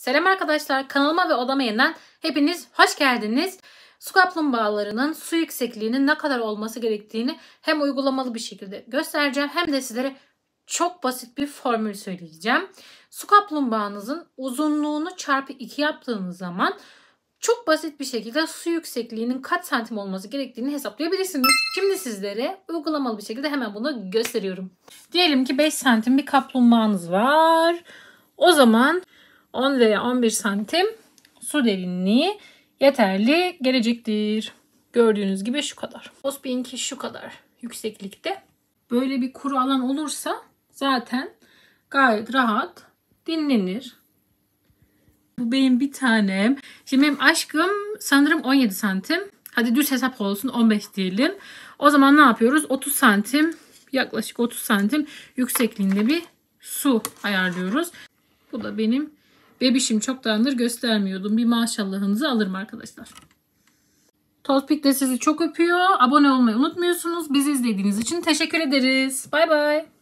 Selam arkadaşlar kanalıma ve odama yeniden hepiniz hoş geldiniz. Su kaplumbağalarının su yüksekliğinin ne kadar olması gerektiğini hem uygulamalı bir şekilde göstereceğim hem de sizlere çok basit bir formül söyleyeceğim. Su kaplumbağanızın uzunluğunu çarpı 2 yaptığınız zaman çok basit bir şekilde su yüksekliğinin kaç santim olması gerektiğini hesaplayabilirsiniz. Şimdi sizlere uygulamalı bir şekilde hemen bunu gösteriyorum. Diyelim ki 5 santim bir kaplumbağanız var. O zaman 10 veya 11 santim su derinliği yeterli gelecektir. Gördüğünüz gibi şu kadar. Bospinki şu kadar yükseklikte. Böyle bir kuru alan olursa zaten gayet rahat dinlenir. Bu benim bir tanem. Şimdi benim aşkım sanırım 17 santim. Hadi düz hesap olsun 15 diyelim. O zaman ne yapıyoruz? 30 santim yaklaşık 30 santim yüksekliğinde bir su ayarlıyoruz. Bu da benim Bebişim çoktandır göstermiyordum. Bir maşallahınızı alırım arkadaşlar. Tozpik de sizi çok öpüyor. Abone olmayı unutmuyorsunuz. Bizi izlediğiniz için teşekkür ederiz. Bay bay.